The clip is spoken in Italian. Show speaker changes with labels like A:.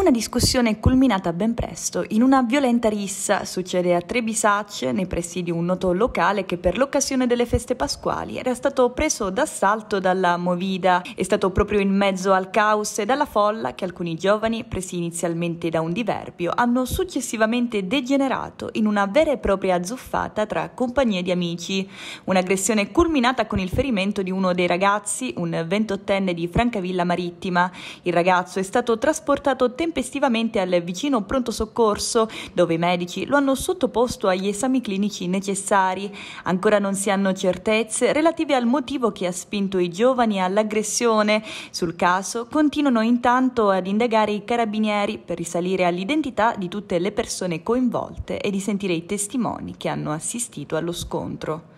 A: Una discussione culminata ben presto in una violenta rissa succede a Trebisacce, nei pressi di un noto locale che per l'occasione delle feste pasquali era stato preso d'assalto dalla movida. È stato proprio in mezzo al caos e dalla folla che alcuni giovani, presi inizialmente da un diverbio, hanno successivamente degenerato in una vera e propria zuffata tra compagnie di amici. Un'aggressione culminata con il ferimento di uno dei ragazzi, un 28enne di Francavilla Marittima. Il ragazzo è stato trasportato temporaneamente tempestivamente al vicino pronto soccorso, dove i medici lo hanno sottoposto agli esami clinici necessari. Ancora non si hanno certezze relative al motivo che ha spinto i giovani all'aggressione. Sul caso continuano intanto ad indagare i carabinieri per risalire all'identità di tutte le persone coinvolte e di sentire i testimoni che hanno assistito allo scontro.